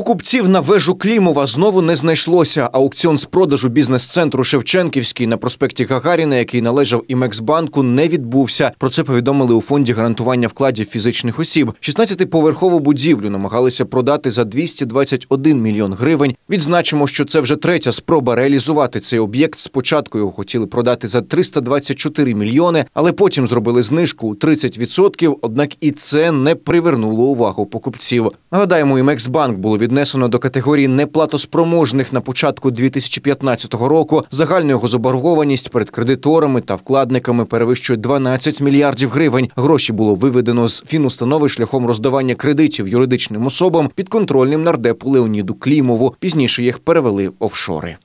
Покупців на вежу Клімова знову не знайшлося. Аукціон з продажу бізнес-центру Шевченківський на проспекті Гагаріна, який належав і Мексбанку, не відбувся. Про це повідомили у фонді гарантування вкладів фізичних осіб. 16-поверхову будівлю намагалися продати за 221 мільйон гривень. Відзначимо, що це вже третя спроба реалізувати цей об'єкт. Спочатку його хотіли продати за 324 мільйони, але потім зробили знижку у 30%, Однак і це не привернуло увагу покупців. Нагадаємо, і Мексбанк було від віднесено до категорії неплатоспроможних на початку 2015 року. Загальна його заборгованість перед кредиторами та вкладниками перевищує 12 мільярдів гривень. Гроші було виведено з фінустанови шляхом роздавання кредитів юридичним особам під контрольним нардепу Леоніду Клімову. Пізніше їх перевели офшори.